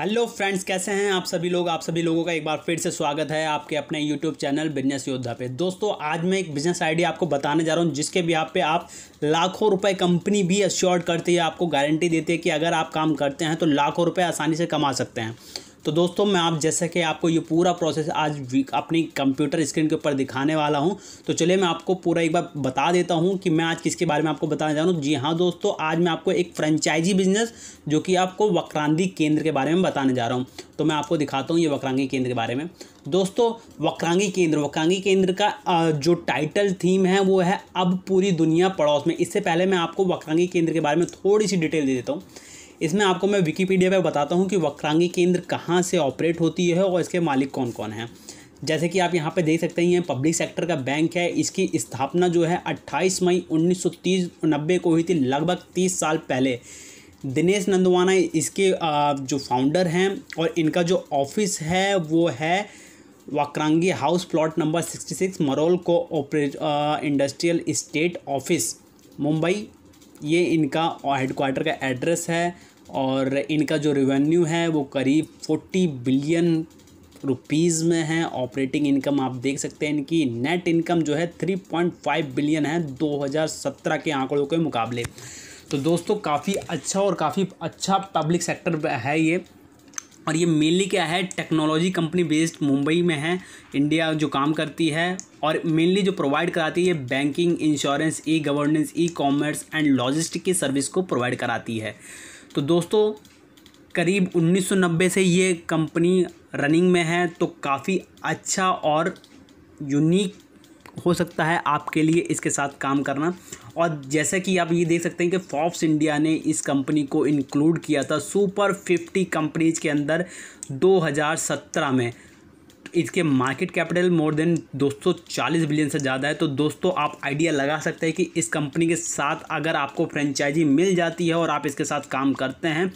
hello friends कैसे हैं आप सभी लोग आप सभी लोगों का एक बार फिर से स्वागत है आपके अपने यूट्यूब चैनल बिजनेस योद्धा पे दोस्तों आज मैं एक बिजनेस आइडिया आपको बताने जा रहा हूँ जिसके आप पे आप लाखों रुपए कंपनी भी अश्योर्ड करती है आपको गारंटी देती है कि अगर आप काम करते हैं तो लाखों रुपए आसानी से कमा सकते हैं तो दोस्तों मैं आप जैसा कि आपको ये पूरा प्रोसेस आज अपनी कंप्यूटर स्क्रीन के ऊपर दिखाने वाला हूँ तो चलिए मैं आपको पूरा एक बार बता देता हूँ कि मैं आज किसके बारे में आपको बताने जा रहा हूँ जी हाँ दोस्तों आज मैं आपको एक फ्रेंचाइजी बिजनेस जो कि आपको वक्रांदी केंद्र के बारे में बताने जा रहा हूँ तो मैं आपको दिखाता हूँ ये वक्रांगी केंद्र के बारे में दोस्तों वक्रांगी केंद्र वक्रांगी केंद्र का जो टाइटल थीम है वो है अब पूरी दुनिया पड़ोस में इससे पहले मैं आपको वक्रांगी केंद्र के बारे में थोड़ी सी डिटेल दे देता हूँ इसमें आपको मैं विकीपीडिया पे बताता हूँ कि वक्रांगी केंद्र कहाँ से ऑपरेट होती है और इसके मालिक कौन कौन हैं जैसे कि आप यहाँ पे देख सकते हैं ये पब्लिक सेक्टर का बैंक है इसकी स्थापना जो है 28 मई 1930 नब्बे को हुई थी लगभग 30 साल पहले दिनेश नंदवाना इसके जो फाउंडर हैं और इनका जो ऑफिस है वो है Vakrangee house plot number 66 Marol co operate industrial estate office Mumbai ये इनका हेडक्वार्टर का एड्रेस है और इनका जो रेवेन्यू है वो करीब फोर्टी बिलियन रुपीज़ में है ऑपरेटिंग इनकम आप देख सकते हैं इनकी नेट इनकम जो है थ्री पॉइंट फाइव बिलियन है दो हज़ार सत्रह के आंकड़ों के मुकाबले तो दोस्तों काफ़ी अच्छा और काफ़ी अच्छा पब्लिक सेक्टर है ये और ये मेनली क्या है टेक्नोलॉजी कंपनी बेस्ड मुंबई में है इंडिया जो काम करती है और मेनली जो प्रोवाइड कराती है banking insurance e governance e commerce and logistic की सर्विस को प्रोवाइड कराती है तो दोस्तों करीब 1990 से ये कंपनी रनिंग में है तो काफ़ी अच्छा और यूनिक हो सकता है आपके लिए इसके साथ काम करना और जैसा कि आप ये देख सकते हैं कि फॉर्ब्स इंडिया ने इस कंपनी को इंक्लूड किया था सुपर फिफ्टी कंपनीज के अंदर 2017 में इसके market capital more than 240 billion से ज़्यादा है तो दोस्तों आप आइडिया लगा सकते हैं कि इस कंपनी के साथ अगर आपको फ्रेंचाइजी मिल जाती है और आप इसके साथ काम करते हैं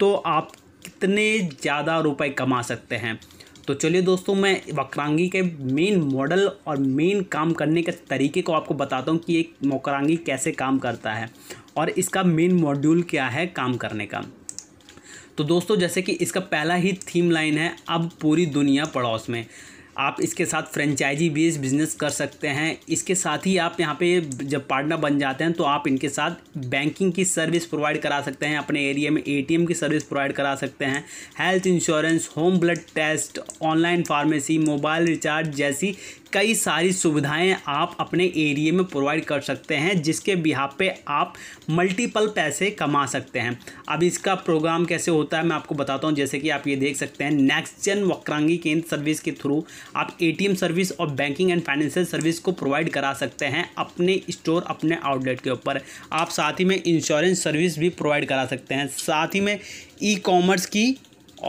तो आप कितने ज़्यादा रुपए कमा सकते हैं तो चलिए दोस्तों मैं वक्रांगी के मेन मॉडल और मेन काम करने के तरीके को आपको बताता हूँ कि एक मकरांगी कैसे काम करता है और इसका मेन मॉड्यूल क्या है काम करने का तो दोस्तों जैसे कि इसका पहला ही थीम लाइन है अब पूरी दुनिया पड़ोस में आप इसके साथ फ्रेंचाइजी बेस बिजनेस कर सकते हैं इसके साथ ही आप यहाँ पे जब पार्टनर बन जाते हैं तो आप इनके साथ बैंकिंग की सर्विस प्रोवाइड करा सकते हैं अपने एरिया में एटीएम की सर्विस प्रोवाइड करा सकते हैं health insurance home blood test online pharmacy mobile recharge जैसी कई सारी सुविधाएं आप अपने एरिए में प्रोवाइड कर सकते हैं जिसके बिहा पे आप मल्टीपल पैसे कमा सकते हैं अब इसका प्रोग्राम कैसे होता है मैं आपको बताता हूँ जैसे कि आप ये देख सकते हैं नेक्स्ट जन वक्रांगी केंद्र सर्विस के थ्रू आप एटीएम सर्विस और बैंकिंग एंड फाइनेंशियल सर्विस को प्रोवाइड करा सकते हैं अपने स्टोर अपने आउटलेट के ऊपर आप साथ ही में इंश्योरेंस सर्विस भी प्रोवाइड करा सकते हैं साथ ही में ई कॉमर्स की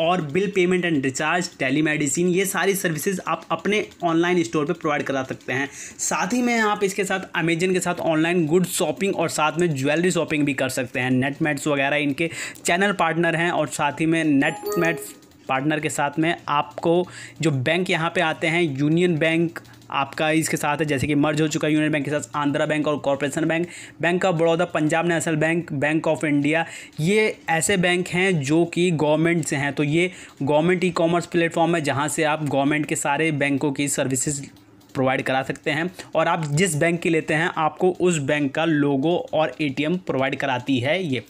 और bill payment and recharge telemedicine ये सारी सर्विसेज आप अपने ऑनलाइन स्टोर पर प्रोवाइड करा सकते हैं साथ ही में आप इसके साथ अमेजन के साथ ऑनलाइन गुड शॉपिंग और साथ में ज्वेलरी शॉपिंग भी कर सकते हैं नेटमेट्स वगैरह इनके चैनल पार्टनर हैं और साथ ही में नेटमेट्स पार्टनर के साथ में आपको जो बैंक यहाँ पे आते हैं यूनियन बैंक आपका इसके साथ है जैसे कि मर्ज हो चुका है यूनियन बैंक के साथ आंध्रा बैंक और corporation bank bank of Baroda Punjab national bank bank of India ये ऐसे बैंक हैं जो कि गवर्नमेंट से हैं तो ये गवर्नमेंट ई कॉमर्स प्लेटफॉर्म है जहाँ से आप गवर्नमेंट के सारे बैंकों की सर्विसेज प्रोवाइड करा सकते हैं और आप जिस बैंक की लेते हैं आपको उस बैंक का लोगो और एटीएम प्रोवाइड कराती है ये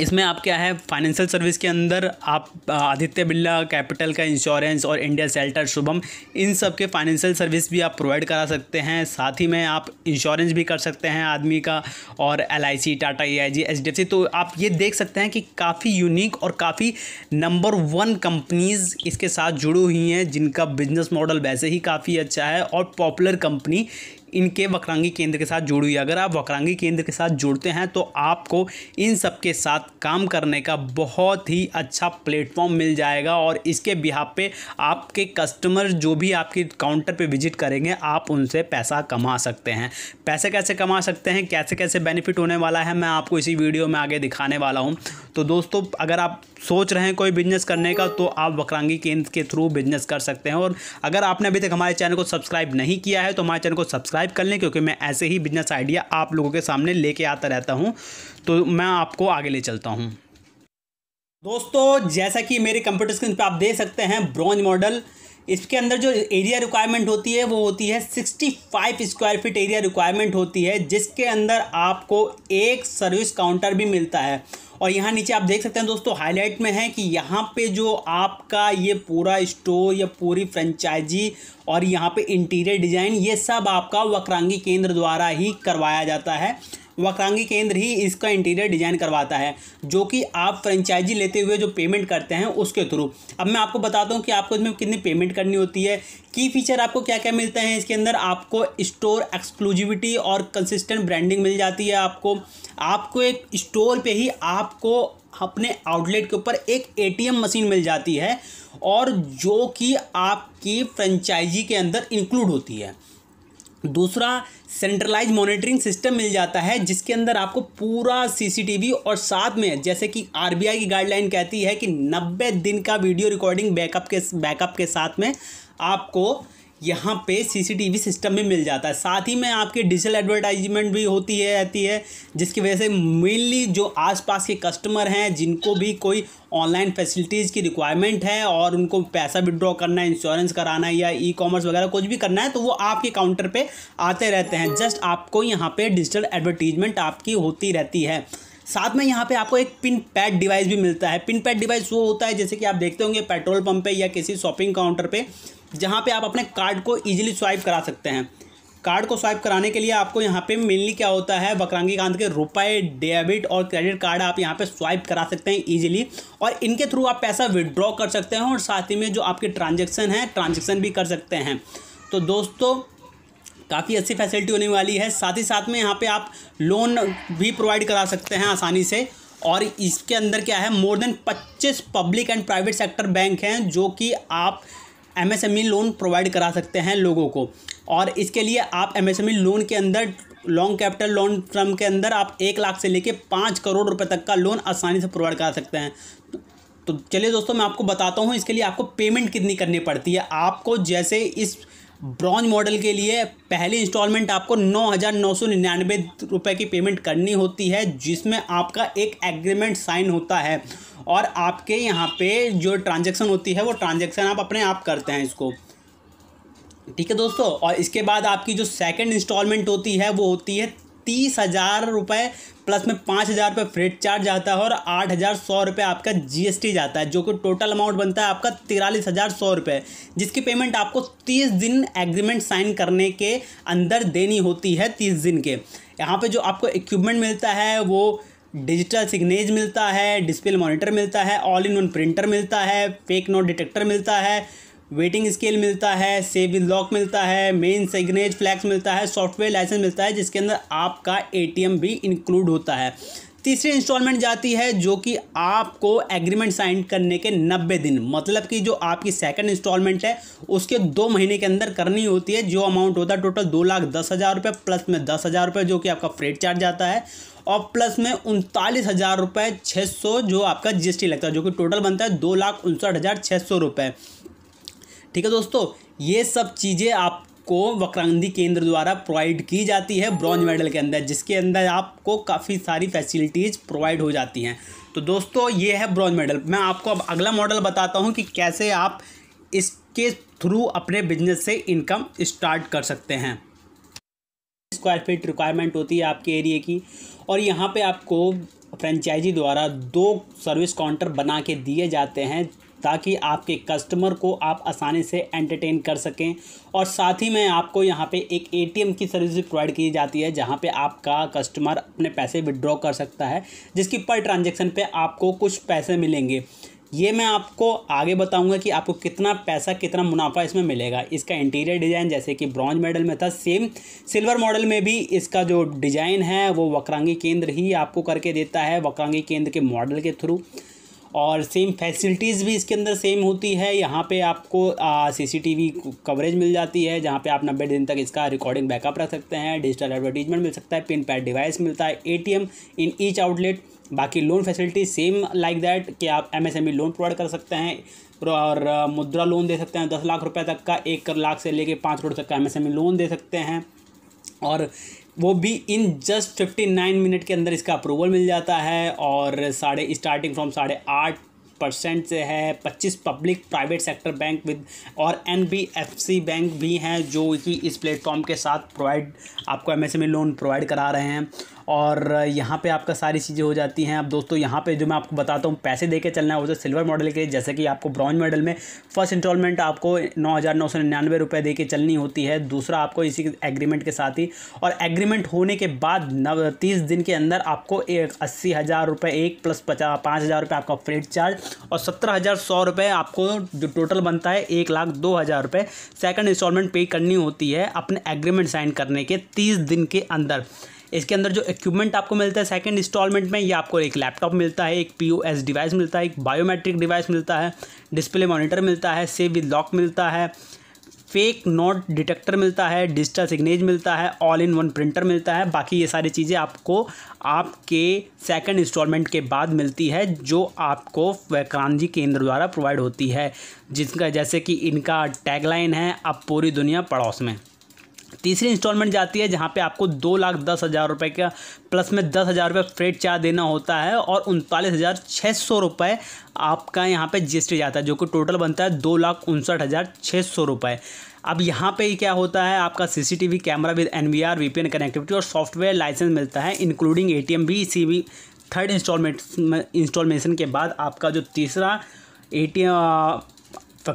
इसमें आप क्या है फाइनेंशियल सर्विस के अंदर आप आदित्य बिरला कैपिटल का इंश्योरेंस और इंडिया सेल्टर शुभम इन सब के फाइनेंशियल सर्विस भी आप प्रोवाइड करा सकते हैं साथ ही में आप इंश्योरेंस भी कर सकते हैं आदमी का और L I C Tata A I G H D F C तो आप ये देख सकते हैं कि काफ़ी यूनिक और काफ़ी नंबर वन कंपनीज़ इसके साथ जुड़ी हुई हैं जिनका बिजनेस मॉडल वैसे ही काफ़ी अच्छा है और पॉपुलर कंपनी इनके वक्रांगी केंद्र के साथ है अगर आप वक्रांगी केंद्र के साथ जुड़ते हैं तो आपको इन सब के साथ काम करने का बहुत ही अच्छा प्लेटफॉर्म मिल जाएगा और इसके बिहार पे आपके कस्टमर जो भी आपके काउंटर पे विजिट करेंगे आप उनसे पैसा कमा सकते हैं पैसे कैसे कमा सकते हैं कैसे कैसे बेनिफिट होने वाला है मैं आपको इसी वीडियो में आगे दिखाने वाला हूँ तो दोस्तों अगर आप सोच रहे हैं कोई बिजनेस करने का तो आप वक्रांगी केंद्र के थ्रू बिजनेस कर सकते हैं और अगर आपने अभी तक हमारे चैनल को सब्सक्राइब नहीं किया है तो हमारे चैनल को सब्सक्राइब सब्सक्राइब कर लें क्योंकि मैं ऐसे ही बिजनेस आइडिया आप लोगों के सामने लेके आता रहता हूँ तो मैं आपको आगे ले चलता हूँ दोस्तों जैसा कि मेरे कंप्यूटर स्क्रीन पर आप देख सकते हैं ब्रॉन्ज मॉडल इसके अंदर जो एरिया रिक्वायरमेंट होती है वो होती है 65 स्क्वायर फीट एरिया रिक्वायरमेंट होती है जिसके अंदर आपको एक सर्विस काउंटर भी मिलता है और यहाँ नीचे आप देख सकते हैं दोस्तों हाईलाइट में है कि यहाँ पे जो आपका ये पूरा स्टोर या पूरी फ्रेंचाइजी और यहाँ पे इंटीरियर डिज़ाइन ये सब आपका वक्रांगी केंद्र द्वारा ही करवाया जाता है वक्रांगी केंद्र ही इसका इंटीरियर डिजाइन करवाता है जो कि आप फ्रेंचाइजी लेते हुए जो पेमेंट करते हैं उसके थ्रू अब मैं आपको बताता हूँ कि आपको इसमें कितनी पेमेंट करनी होती है की फीचर आपको क्या क्या मिलते हैं इसके अंदर आपको स्टोर एक्सक्लूसिविटी और कंसिस्टेंट ब्रांडिंग मिल जाती है आपको आपको एक स्टोर पर ही आपको अपने आउटलेट के ऊपर एक एटीएम मशीन मिल जाती है और जो कि आपकी फ्रेंचाइजी के अंदर इंक्लूड होती है दूसरा सेंट्रलाइज मॉनिटरिंग सिस्टम मिल जाता है जिसके अंदर आपको पूरा सीसीटीवी और साथ में जैसे कि आरबीआई की गाइडलाइन कहती है कि 90 दिन का वीडियो रिकॉर्डिंग बैकअप के बैकअप के साथ में आपको यहाँ पे सीसीटीवी सिस्टम भी मिल जाता है साथ ही में आपकी डिजिटल एडवर्टाइजमेंट भी होती है रहती है जिसकी वजह से मेनली जो आसपास के कस्टमर हैं जिनको भी कोई ऑनलाइन फैसिलिटीज़ की रिक्वायरमेंट है और उनको पैसा विड्रॉ करना है इंश्योरेंस कराना है या ई कॉमर्स वगैरह कुछ भी करना है तो वो आपके काउंटर पर आते रहते हैं जस्ट आपको यहाँ पर डिजिटल एडवर्टीजमेंट आपकी होती रहती है साथ में यहाँ पे आपको एक पिन पैड डिवाइस भी मिलता है पिन पैड डिवाइस वो होता है जैसे कि आप देखते होंगे पेट्रोल पंप पे या किसी शॉपिंग काउंटर पे जहाँ पे आप अपने कार्ड को ईजिली स्वाइप करा सकते हैं कार्ड को स्वाइप कराने के लिए आपको यहाँ पे मेनली क्या होता है बकरांगी कांत के रुपए डेबिट और क्रेडिट कार्ड आप यहाँ पे स्वाइप करा सकते हैं इजीली और इनके थ्रू आप पैसा विदड्रॉ कर सकते हैं और साथ ही में जो आपके ट्रांजेक्शन है ट्रांजेक्शन भी कर सकते हैं तो दोस्तों काफ़ी अच्छी फैसिलिटी होने वाली है साथ ही साथ में यहाँ पर आप लोन भी प्रोवाइड करा सकते हैं आसानी से और इसके अंदर क्या है मोर देन पच्चीस public and private sector bank हैं जो कि आप एमएसएमई लोन प्रोवाइड करा सकते हैं लोगों को और इसके लिए आप एमएसएमई लोन e के अंदर लॉन्ग कैपिटल लोन टर्म के अंदर आप एक लाख से लेके पाँच करोड़ रुपए तक का लोन आसानी से प्रोवाइड करा सकते हैं तो चलिए दोस्तों मैं आपको बताता हूँ इसके लिए आपको पेमेंट कितनी करनी पड़ती है आपको जैसे इस ब्रॉन्ज मॉडल के लिए पहली इंस्टॉलमेंट आपको नौ हज़ार नौ सौ निन्यानवे रुपये की पेमेंट करनी होती है जिसमें आपका एक एग्रीमेंट साइन होता है और आपके यहाँ पे जो ट्रांजेक्शन होती है वो ट्रांजेक्शन आप अपने आप करते हैं इसको ठीक है दोस्तों और इसके बाद आपकी जो सेकंड इंस्टॉलमेंट होती है वो होती है तीस हज़ार रुपये प्लस में पाँच हज़ार रुपये फ्रेट चार्ज जाता है और आठ हज़ार सौ रुपये आपका जीएसटी जाता है जो कि टोटल अमाउंट बनता है आपका तिरालीस हज़ार सौ रुपये जिसकी पेमेंट आपको तीस दिन एग्रीमेंट साइन करने के अंदर देनी होती है तीस दिन के यहाँ पे जो आपको इक्विपमेंट मिलता है वो डिजिटल सिग्नेज मिलता है डिस्प्ले मॉनिटर मिलता है ऑल इन वन प्रिंटर मिलता है फेक नोट डिटेक्टर मिलता है वेटिंग स्केल मिलता है सेविंग लॉक मिलता है मेन सिग्नेज फ्लैक्स मिलता है सॉफ्टवेयर लाइसेंस मिलता है जिसके अंदर आपका एटीएम भी इंक्लूड होता है तीसरी इंस्टॉलमेंट जाती है जो कि आपको एग्रीमेंट साइन करने के नब्बे दिन मतलब कि जो आपकी सेकंड इंस्टॉलमेंट है उसके दो महीने के अंदर करनी होती है जो अमाउंट होता है टोटल दो लाख दस हज़ार रुपये प्लस में दस हज़ार रुपये जो कि आपका फ्रेड चार्ज आता है और प्लस में उनतालीस हज़ार रुपये छः सौ जो आपका जी लगता है जो कि टोटल बनता है दो लाख उनसठ हज़ार छः सौ रुपये ठीक है दोस्तों ये सब चीज़ें आप को केंद्र द्वारा प्रोवाइड की जाती है ब्रॉन्ज मेडल के अंदर जिसके अंदर आपको काफ़ी सारी फैसिलिटीज़ प्रोवाइड हो जाती हैं तो दोस्तों ये है ब्रॉन्ज मेडल मैं आपको अब अगला मॉडल बताता हूँ कि कैसे आप इसके थ्रू अपने बिजनेस से इनकम स्टार्ट कर सकते हैं स्क्वायर फीट रिक्वायरमेंट होती है आपके एरिए की और यहाँ पे आपको फ्रेंचाइजी द्वारा दो सर्विस काउंटर बना के दिए जाते हैं ताकि आपके कस्टमर को आप आसानी से एंटरटेन कर सकें और साथ ही में आपको यहाँ पे एक एटीएम की सर्विस भी प्रोवाइड की जाती है जहाँ पे आपका कस्टमर अपने पैसे विड्रॉ कर सकता है जिसकी पर ट्रांजेक्शन पे आपको कुछ पैसे मिलेंगे ये मैं आपको आगे बताऊंगा कि आपको कितना पैसा कितना मुनाफा इसमें मिलेगा इसका इंटीरियर डिज़ाइन जैसे कि ब्रॉन्ज मेडल में था सेम सिल्वर मॉडल में भी इसका जो डिज़ाइन है वो वक्रांगी केंद्र ही आपको करके देता है वक्रांगी केंद्र के मॉडल के थ्रू और सेम फैसिलिटीज़ भी इसके अंदर सेम होती है यहाँ पे आपको सीसीटीवी कवरेज मिल जाती है जहाँ पे आप नब्बे दिन तक इसका रिकॉर्डिंग बैकअप रख सकते हैं डिजिटल एडवर्टीजमेंट मिल सकता है पिन पैड डिवाइस मिलता है एटीएम इन ईच आउटलेट बाकी loan facilities same like that कि आप एमएसएमई लोन प्रोवाइड कर सकते हैं और मुद्रा लोन दे सकते हैं दस लाख रुपये तक का एक लाख से लेके पाँच करोड़ तक का एम लोन e दे सकते हैं और वो भी in just fifty nine minute के अंदर इसका अप्रूवल मिल जाता है और साढ़े स्टार्टिंग फ्रॉम साढ़े आठ परसेंट से है पच्चीस public private sector bank with और N B F C bank भी हैं जो कि इस प्लेटफॉर्म के साथ प्रोवाइड आपको M S M loan provide करा रहे हैं और यहाँ पे आपका सारी चीज़ें हो जाती हैं अब दोस्तों यहाँ पे जो मैं आपको बताता हूँ पैसे दे के चलना है वो तो सिल्वर मॉडल के जैसे कि आपको ब्रॉन्ज मॉडल में फर्स्ट इंस्टॉलमेंट आपको नौ हज़ार नौ सौ निन्यानवे रुपये दे के चलनी होती है दूसरा आपको इसी एग्रीमेंट के साथ ही और एग्रीमेंट होने के बाद नव तीस दिन के अंदर आपको एक अस्सी हज़ार रुपये एक प्लस पचास पाँच हज़ार रुपये आपका फ्रेड चार्ज और सत्रह हज़ार सौ रुपये आपको जो टोटल बनता है एक लाख दो हज़ार रुपये सेकेंड इंस्टॉलमेंट पे करनी होती है अपने एग्रीमेंट साइन करने के तीस दिन के अंदर इसके अंदर जो इक्विपमेंट आपको मिलता है सेकेंड इंस्टॉलमेंट में ये आपको एक लैपटॉप मिलता है एक पी डिवाइस मिलता है एक बायोमेट्रिक डिवाइस मिलता है डिस्प्ले मॉनिटर मिलता है सेव विद लॉक मिलता है फेक नोट डिटेक्टर मिलता है डिजिटल सिग्नेज मिलता है ऑल इन वन प्रिंटर मिलता है बाकी ये सारी चीज़ें आपको आपके सेकंड इंस्टॉलमेंट के बाद मिलती है जो आपको वैक्रांजी केंद्र द्वारा प्रोवाइड होती है जिसका जैसे कि इनका टैगलाइन है अब पूरी दुनिया पड़ोस में तीसरी इंस्टॉलमेंट जाती है जहाँ पे आपको दो लाख दस हज़ार रुपये का प्लस में दस हज़ार रुपये फ्रेड चार्ज देना होता है और उनतालीस हज़ार छः सौ रुपये आपका यहाँ पे जी जाता है जो कि टोटल बनता है दो लाख उनसठ हज़ार छः सौ रुपये अब यहाँ पे ही क्या होता है आपका CCTV camera with N V connectivity और सॉफ्टवेयर लाइसेंस मिलता है इंक्लूडिंग ए भी इसी भी थर्ड इंस्टॉलमेंट इंस्टॉलमेशन के बाद आपका जो तीसरा ए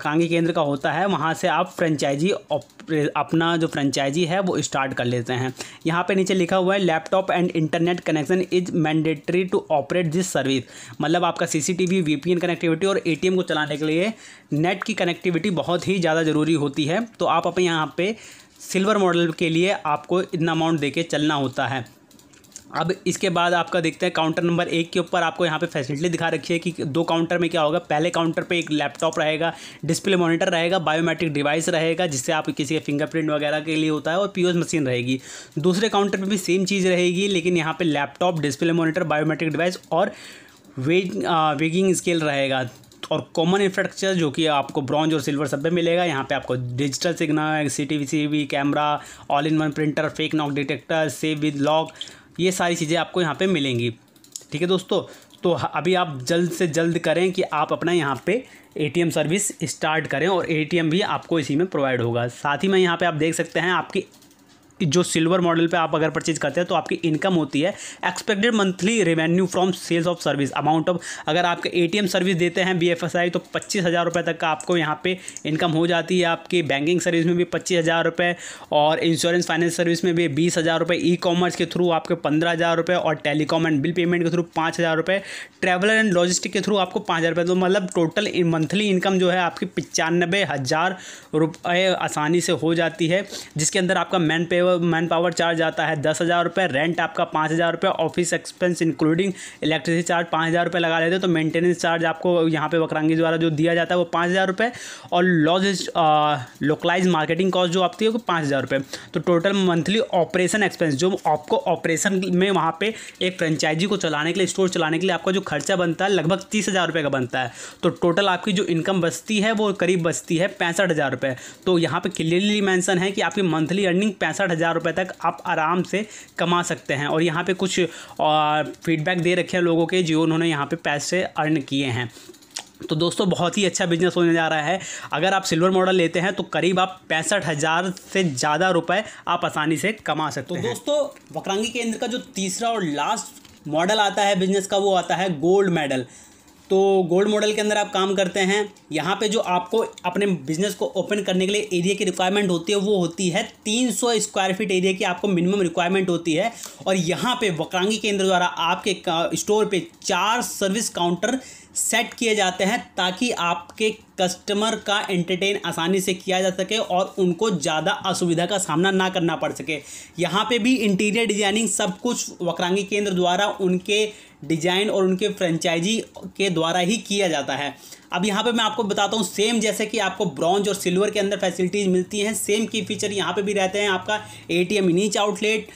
कांगी केंद्र का होता है वहाँ से आप फ्रेंचाइजी अपना जो फ्रेंचाइजी है वो स्टार्ट कर लेते हैं यहाँ पे नीचे लिखा हुआ है laptop and internet connection is mandatory to operate this service मतलब आपका सीसीटीवी वीपीएन कनेक्टिविटी और एटीएम को चलाने के लिए नेट की कनेक्टिविटी बहुत ही ज़्यादा ज़रूरी होती है तो आप अपने यहाँ पर सिल्वर मॉडल के लिए आपको इतना अमाउंट दे चलना होता है अब इसके बाद आपका देखते हैं काउंटर नंबर एक के ऊपर आपको यहाँ पे फैसिलिटी दिखा रखी है कि दो काउंटर में क्या होगा पहले काउंटर पे एक लैपटॉप रहेगा डिस्प्ले मॉनिटर रहेगा बायोमेट्रिक डिवाइस रहेगा जिससे आप किसी के फिंगरप्रिंट वगैरह के लिए होता है और पी मशीन रहेगी दूसरे काउंटर पर भी सेम चीज़ रहेगी लेकिन यहाँ पर laptop display monitor biometric device और वेग वेगिंग स्केल रहेगा और कॉमन इंफ्रास्ट्रक्चर जो कि आपको ब्रॉन्ज और सिल्वर सब में मिलेगा यहाँ पे आपको digital signal C T V camera all in one printer fake note detector safe with lock ये सारी चीज़ें आपको यहाँ पे मिलेंगी ठीक है दोस्तों तो अभी आप जल्द से जल्द करें कि आप अपना यहाँ पे एटीएम सर्विस स्टार्ट करें और एटीएम भी आपको इसी में प्रोवाइड होगा साथ ही में यहाँ पे आप देख सकते हैं आपकी कि जो सिल्वर मॉडल पे आप अगर परचेज करते हैं तो आपकी इनकम होती है expected monthly revenue from sales of service amount of अगर आपके ए सर्विस देते हैं बी तो पच्चीस हज़ार रुपये तक का आपको यहाँ पे इनकम हो जाती है आपकी बैंकिंग सर्विस में भी पच्चीस हज़ार रुपये और इंश्योरेंस फाइनेंस सर्विस में भी बीस हज़ार रुपये ई कॉमर्स के थ्रू आपके पंद्रह हज़ार रुपये और टेलीकॉम एंड बिल पेमेंट के थ्रू पाँच हज़ार रुपये ट्रैवलर एंड लॉजिस्टिक के थ्रू आपको पाँच हज़ार रुपये तो मतलब टोटल मंथली इनकम जो है आपकी पचानबे हज़ार रुपये आसानी से हो जाती है जिसके अंदर आपका manpower manpower charge आता है दस हज़ार रुपये रेंट आपका पाँच हज़ार रुपये office expense including electricity charge पाँच हज़ार रुपये लगा लेते हो तो मेंटेनेंस चार्ज आपको यहाँ पे वक्रांगी द्वारा जो दिया जाता है वो पाँच हज़ार रुपये और लॉज लोकलाइज मार्केटिंग कॉस्ट जो आपती है वो पाँच हज़ार रुपये तो टोटल मंथली ऑपरेशन एक्सपेंस जो आपको ऑपरेशन में वहाँ पर एक फ्रेंचाइजी को चलाने के लिए स्टोर चलाने के लिए आपका जो खर्चा बनता है लगभग तीस हज़ार रुपये का बनता है तो टोटल आपकी जो इनकम बचती है वो करीब बचती है पैंसठ हज़ार रुपये तो यहाँ पर क्लियरली मैंसन है कि आपकी मंथली अर्निंग पैंसठ हज़ार रुपये तक आप आराम से कमा सकते हैं और यहाँ पे कुछ फीडबैक दे रखे हैं लोगों के जो उन्होंने यहाँ पे पैसे अर्न किए हैं तो दोस्तों बहुत ही अच्छा बिजनेस होने जा रहा है अगर आप सिल्वर मॉडल लेते हैं तो करीब आप पैंसठ हज़ार से ज़्यादा रुपए आप आसानी से कमा सकते तो हैं दोस्तों वक्रांगी केंद्र का जो तीसरा और लास्ट मॉडल आता है बिजनेस का वो आता है गोल्ड मेडल तो गोल्ड मॉडल के अंदर आप काम करते हैं यहाँ पे जो आपको अपने बिजनेस को ओपन करने के लिए एरिया की रिक्वायरमेंट होती है वो होती है 300 स्क्वायर फीट एरिया की आपको मिनिमम रिक्वायरमेंट होती है और यहाँ पे वक्रांगी केंद्र द्वारा आपके स्टोर पे चार सर्विस काउंटर सेट किए जाते हैं ताकि आपके कस्टमर का एंटरटेन आसानी से किया जा सके और उनको ज़्यादा असुविधा का सामना ना करना पड़ सके यहाँ पे भी इंटीरियर डिजाइनिंग सब कुछ वक्रांगी केंद्र द्वारा उनके डिजाइन और उनके फ्रेंचाइजी के द्वारा ही किया जाता है अब यहाँ पे मैं आपको बताता हूँ सेम जैसे कि आपको ब्रॉन्ज और सिल्वर के अंदर फैसिलिटीज़ मिलती हैं सेम की फीचर यहाँ पे भी रहते हैं आपका A T M niche outlet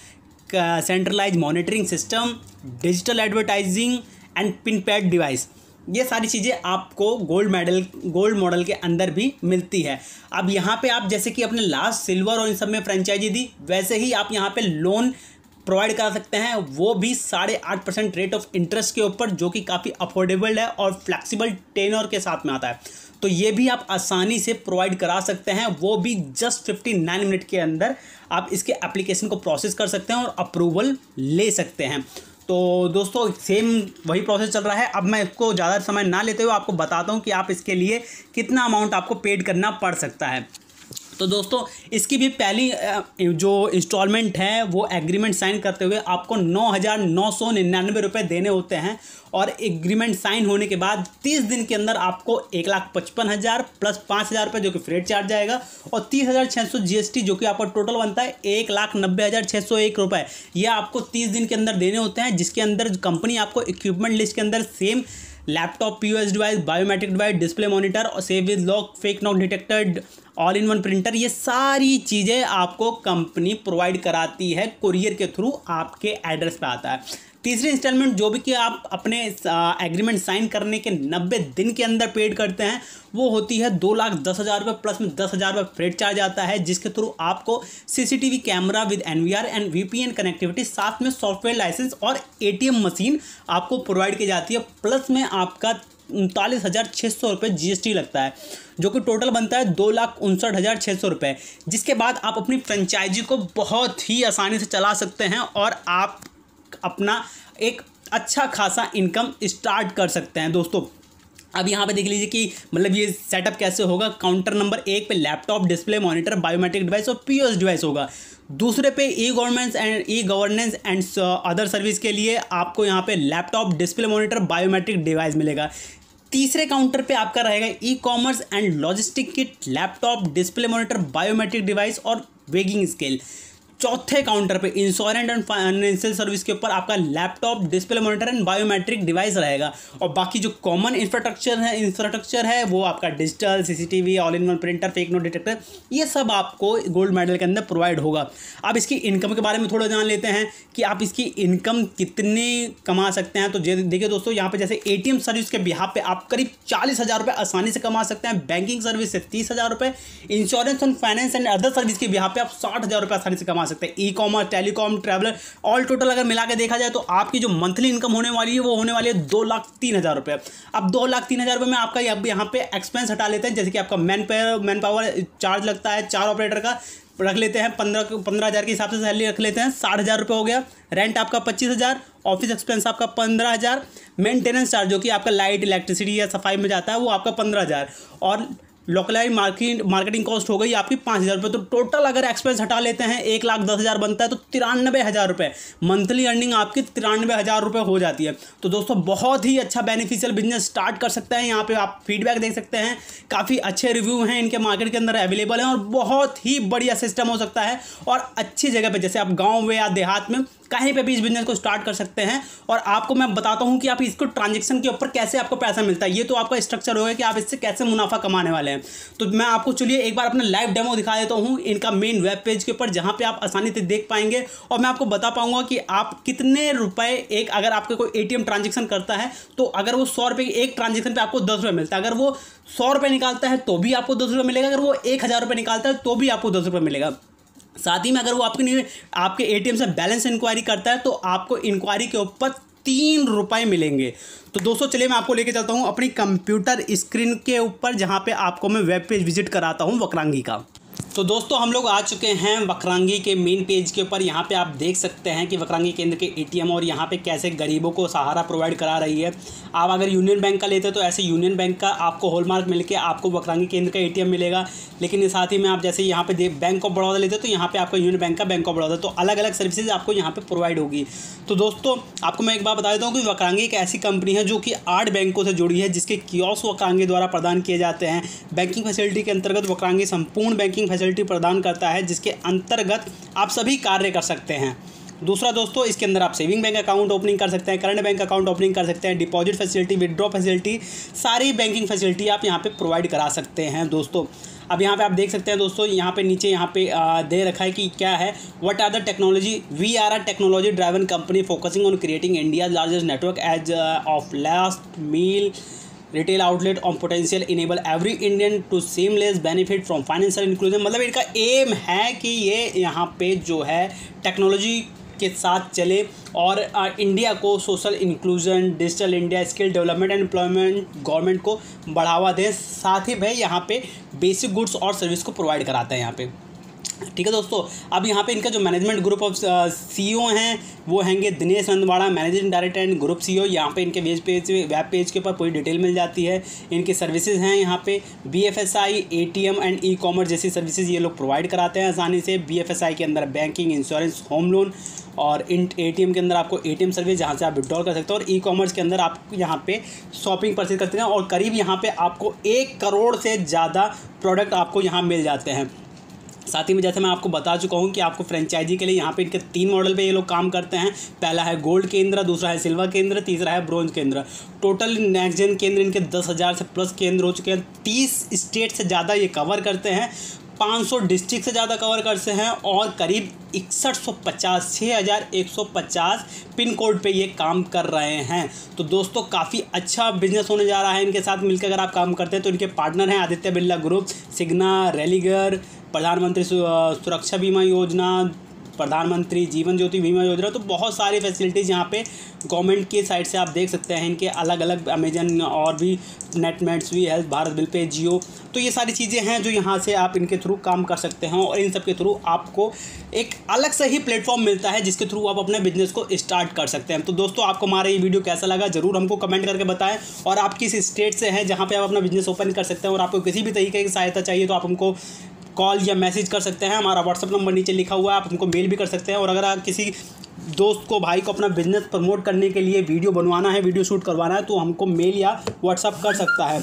centralise monitoring system digital advertising and pin pad device ये सारी चीज़ें आपको गोल्ड मेडल गोल्ड मॉडल के अंदर भी मिलती है अब यहाँ पे आप जैसे कि अपने लास्ट सिल्वर और इन सब में फ्रेंचाइजी दी वैसे ही आप यहाँ पे लोन प्रोवाइड करा सकते हैं वो भी साढ़े आठ परसेंट रेट ऑफ इंटरेस्ट के ऊपर जो कि काफ़ी अफोर्डेबल है और फ्लैक्सीबल टेनर के साथ में आता है तो ये भी आप आसानी से प्रोवाइड करा सकते हैं वो भी जस्ट फिफ्टी नाइन मिनट के अंदर आप इसके एप्लीकेशन को प्रोसेस कर सकते हैं और अप्रूवल ले सकते हैं तो दोस्तों सेम वही प्रोसेस चल रहा है अब मैं इसको ज़्यादा समय ना लेते हुए आपको बताता हूँ कि आप इसके लिए कितना अमाउंट आपको पेड करना पड़ सकता है तो दोस्तों इसकी भी पहली जो इंस्टॉलमेंट है वो एग्रीमेंट साइन करते हुए आपको नौ हज़ार नौ सौ निन्यानवे रुपये देने होते हैं और एग्रीमेंट साइन होने के बाद तीस दिन के अंदर आपको एक लाख पचपन हज़ार प्लस पाँच हज़ार रुपये जो कि फ्रेड चार्ज आएगा और तीस हज़ार छः सौ जी जो कि आपका टोटल बनता है एक लाख नब्बे हज़ार छः सौ एक रुपये यह आपको तीस दिन के अंदर देने होते हैं जिसके अंदर कंपनी आपको इक्विपमेंट लिस्ट के अंदर same laptop P device biometric device display monitor और safe with lock fake note detected all in one printer ये सारी चीज़ें आपको कंपनी प्रोवाइड कराती है कुरियर के थ्रू आपके एड्रेस पे आता है तीसरी इंस्टॉलमेंट जो भी कि आप अपने एग्रीमेंट साइन करने के नब्बे दिन के अंदर पेड करते हैं वो होती है दो लाख दस हज़ार रुपये प्लस में दस हज़ार रुपये फ्रेड चार्ज आता है जिसके थ्रू आपको CCTV camera with NVR and VPN connectivity साथ में सॉफ्टवेयर लाइसेंस और एटीएम मशीन आपको प्रोवाइड की जाती है प्लस में आपका उनतालीस हज़ार छः सौ रुपये जी लगता है जो कि टोटल बनता है दो लाख उनसठ हज़ार छः सौ रुपये जिसके बाद आप अपनी फ्रेंचाइजी को बहुत ही आसानी से चला सकते हैं और आप अपना एक अच्छा खासा इनकम स्टार्ट कर सकते हैं दोस्तों अब यहाँ पे देख लीजिए कि मतलब ये सेटअप कैसे होगा काउंटर नंबर एक पे laptop display monitor biometric device और पीओएस डिवाइस होगा दूसरे पे e governance and e governance and other service के लिए आपको यहाँ पे laptop display monitor biometric device मिलेगा तीसरे काउंटर पे आपका रहेगा e commerce and logistic kit laptop display monitor biometric device और वेगिंग स्केल चौथे काउंटर पे इंश्योरेंस एंड फाइनेंशियल सर्विस के ऊपर आपका laptop display monitor and biometric device रहेगा और बाकी जो कॉमन इंफ्रास्ट्रक्चर है इंफ्रास्ट्रक्चर है वो आपका digital CCTV all in one printer fake note detector ये सब आपको गोल्ड मेडल के अंदर प्रोवाइड होगा अब इसकी इनकम के बारे में थोड़ा जान लेते हैं कि आप इसकी इनकम कितनी कमा सकते हैं तो देखिए दोस्तों यहाँ पे जैसे ए सर्विस के बिहार पे आप करीब चालीस हज़ार आसानी से कमा सकते हैं बैंकिंग सर्विस से तीस हज़ार रुपये insurance and finance and other service के बिहार पे आप साठ हज़ार रुपये आसानी से कमा कमा सकते हैं e commerce telecom traveller all total अगर मिला के देखा जाए तो आपकी जो मंथली इनकम होने वाली है वो होने वाली है दो लाख तीन हज़ार रुपये अब दो लाख तीन हज़ार रुपये में आपका अब यहाँ पे एक्सपेंस हटा लेते हैं जैसे कि आपका manpower manpower charge लगता है चार ऑपरेटर का रख लेते हैं पंद्रह पंद्रह हज़ार के हिसाब से सैलरी रख लेते हैं साठ हज़ार रुपये हो गया रेंट आपका पच्चीस हज़ार ऑफिस एक्सपेंस आपका पंद्रह हज़ार मेंटेनेंस चार्ज जो कि आपका लाइट इलेक्ट्रिसिटी या सफाई में जाता है वो आपका पंद्रह हज़ार और लोकलाइज मार्किंग मार्केटिंग कॉस्ट हो गई आपकी पाँच हज़ार रुपये तो टोटल अगर एक्सपेंस हटा लेते हैं एक लाख दस हज़ार बनता है तो तिरानवे हज़ार रुपये मंथली अर्निंग आपकी तिरानबे हज़ार रुपये हो जाती है तो दोस्तों बहुत ही अच्छा बेनिफिशियल बिजनेस स्टार्ट कर सकते हैं यहाँ पे आप फीडबैक देख सकते हैं काफ़ी अच्छे रिव्यू हैं इनके मार्केट के अंदर अवेलेबल हैं और बहुत ही बढ़िया सिस्टम हो सकता है और अच्छी जगह पर जैसे आप गाँव में या देहात में कहीं पे भी इस बिजनेस को स्टार्ट कर सकते हैं और आपको मैं बताता हूँ कि आप इसको ट्रांजेक्शन के ऊपर कैसे आपको पैसा मिलता है ये तो आपका स्ट्रक्चर होगा कि आप इससे कैसे मुनाफा कमाने वाले हैं हैं तो मैं आपको चलिए एक बार अपना लाइव डेमो दिखा देता हूँ इनका मेन वेब पेज के ऊपर जहाँ पर आप आसानी से देख पाएंगे और मैं आपको बता पाऊँगा कि आप कितने रुपए एक अगर आपके कोई ए टी करता है तो अगर वो सौ रुपये एक ट्रांजेक्शन पर आपको दस मिलता है अगर वो सौ रुपये निकालता है तो भी आपको दस रुपये मिलेगा अगर वो एक हज़ार रुपये निकालता है तो भी आपको दस रुपये मिलेगा साथ ही में अगर वो आपके आपके एटीएम से बैलेंस इंक्वायरी करता है तो आपको इंक्वायरी के ऊपर तीन रुपए मिलेंगे तो दोस्तों चलिए मैं आपको लेके चलता हूँ अपनी कंप्यूटर स्क्रीन के ऊपर जहाँ पे आपको मैं वेब पेज विजिट कराता हूँ वक्रांगी का तो दोस्तों हम लोग आ चुके हैं वक्रांगी के मेन पेज के ऊपर यहाँ पे आप देख सकते हैं कि वक्रांगी केंद्र के एटीएम और यहाँ पे कैसे गरीबों को सहारा प्रोवाइड करा रही है आप अगर यूनियन बैंक का लेते हो तो ऐसे यूनियन बैंक का आपको हॉलमार्क मिलके आपको वक्रांगी केंद्र का ए मिलेगा लेकिन साथ ही में आप जैसे यहाँ पे बैंक ऑफ बड़ौदा लेते हो तो यहाँ पर आपको यूनियन बैंक का बैंक ऑफ बड़ौदा तो अलग अलग सर्विसेज आपको यहाँ पर प्रोवाइड होगी तो दोस्तों आपको मैं एक बार बता देता हूँ कि वक्रांगी एक ऐसी कंपनी है जो कि आठ बैंकों से जुड़ी है जिसके कियोस वक्रांगी द्वारा प्रदान किए जाते हैं बैंकिंग फैसिलिटी के अंतर्गत वक्रांगी संपूर्ण बैंकिंग फैसिलिटी फैसिलिटी प्रदान करता है जिसके अंतर्गत आप सभी कार्य कर सकते हैं दूसरा दोस्तों इसके अंदर आप सेविंग बैंक अकाउंट ओपनिंग कर सकते हैं करंट बैंक अकाउंट ओपनिंग कर सकते हैं डिपॉजिट फैसिलिटी विड्रॉ फैसिलिटी सारी बैंकिंग फैसिलिटी आप यहाँ पे प्रोवाइड करा सकते हैं दोस्तों अब यहाँ पे आप देख सकते हैं दोस्तों यहाँ पे नीचे यहाँ पे दे रखा है कि क्या है what are the technology we are are technology driven company focusing on creating India largest network as of last mile retail outlet on potential enable every Indian to less benefit from financial inclusion मतलब इनका M है कि ये यहाँ पे जो है technology के साथ चले और आ, इंडिया को social inclusion digital India skill development and employment government को बढ़ावा दें साथ ही भाई यहाँ पे बेसिक गुड्स और सर्विस को प्रोवाइड कराते हैं यहाँ पे ठीक है दोस्तों अब यहाँ पे इनका जो मैनेजमेंट ग्रुप ऑफ सीईओ हैं वो हैंगे Dinesh Nandwana managing director and group CEO यहाँ पे इनके वेज पेज वेब पेज के ऊपर पूरी डिटेल मिल जाती है इनकी सर्विसेज हैं यहाँ पे B F S I A T M and e commerce जैसी सर्विसेज ये लोग प्रोवाइड कराते हैं आसानी से बी एफ एस आई के अंदर बैंकिंग इंश्योरेंस होम लोन और इन ए टी एम के अंदर आपको ए टी एम सर्विस जहाँ से आप विड्रॉल कर सकते हो और ई कॉमर्स के अंदर आप यहाँ पे शॉपिंग परचेज करते हैं और करीब यहाँ पे आपको एक करोड़ से ज़्यादा प्रोडक्ट आपको यहाँ मिल जाते हैं साथ ही में जैसे मैं आपको बता चुका हूँ कि आपको फ्रेंचाइजी के लिए यहाँ पे इनके तीन मॉडल पे ये लोग काम करते हैं पहला है गोल्ड केंद्र दूसरा है सिल्वर केंद्र तीसरा है ब्रॉन्ज केंद्र टोटल नेक्स्ट जेन केंद्र इनके दस हज़ार से प्लस केंद्र हो चुके हैं तीस स्टेट से ज़्यादा ये कवर करते हैं 500 डिस्ट्रिक्ट से ज़्यादा कवर करते हैं और करीब इकसठ सौ पचास छः हज़ार एक सौ पचास पिन कोड पे ये काम कर रहे हैं तो दोस्तों काफ़ी अच्छा बिजनेस होने जा रहा है इनके साथ मिलकर अगर आप काम करते हैं तो इनके पार्टनर हैं आदित्य बिरला ग्रुप सिग्ना रेलीगर प्रधानमंत्री सुरक्षा बीमा योजना प्रधानमंत्री जीवन ज्योति बीमा योजना तो बहुत सारी फैसिलिटीज़ यहाँ पे गवर्नमेंट की साइड से आप देख सकते हैं इनके अलग अलग अमेजन और भी नेटमेट्स भी हेल्थ भारत बिल पे जियो तो ये सारी चीज़ें हैं जो यहाँ से आप इनके थ्रू काम कर सकते हैं और इन सब के थ्रू आपको एक अलग से ही प्लेटफॉर्म मिलता है जिसके थ्रू आप अपने बिजनेस को स्टार्ट कर सकते हैं तो दोस्तों आपको हमारा ये वीडियो कैसा लगा ज़रूर हमको कमेंट करके बताएं और आप किस स्टेट से हैं जहाँ पर आप अपना बिजनेस ओपन कर सकते हैं और आपको किसी भी तरीके की सहायता चाहिए तो आप हमको कॉल या मैसेज कर सकते हैं हमारा व्हाट्सअप नंबर नीचे लिखा हुआ है आप हमको मेल भी कर सकते हैं और अगर आप किसी दोस्त को भाई को अपना बिजनेस प्रमोट करने के लिए वीडियो बनवाना है वीडियो शूट करवाना है तो हमको मेल या व्हाट्सअप कर सकता है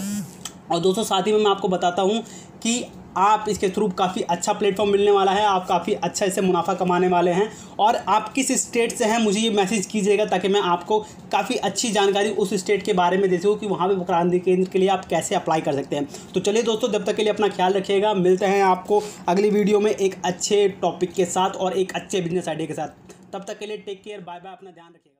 और दोस्तों साथ ही में मैं आपको बताता हूँ कि आप इसके थ्रू काफ़ी अच्छा प्लेटफॉर्म मिलने वाला है आप काफ़ी अच्छा इससे मुनाफा कमाने वाले हैं और आप किस स्टेट से हैं मुझे ये मैसेज कीजिएगा ताकि मैं आपको काफ़ी अच्छी जानकारी उस स्टेट के बारे में दे सकूँ कि वहाँ पर क्रांति केंद्र के लिए आप कैसे अप्लाई कर सकते हैं तो चलिए दोस्तों जब तक के लिए अपना ख्याल रखिएगा मिलते हैं आपको अगली वीडियो में एक अच्छे टॉपिक के साथ और एक अच्छे बिजनेस आइडिया के साथ तब तक के लिए टेक केयर बाय बाय अपना ध्यान रखिएगा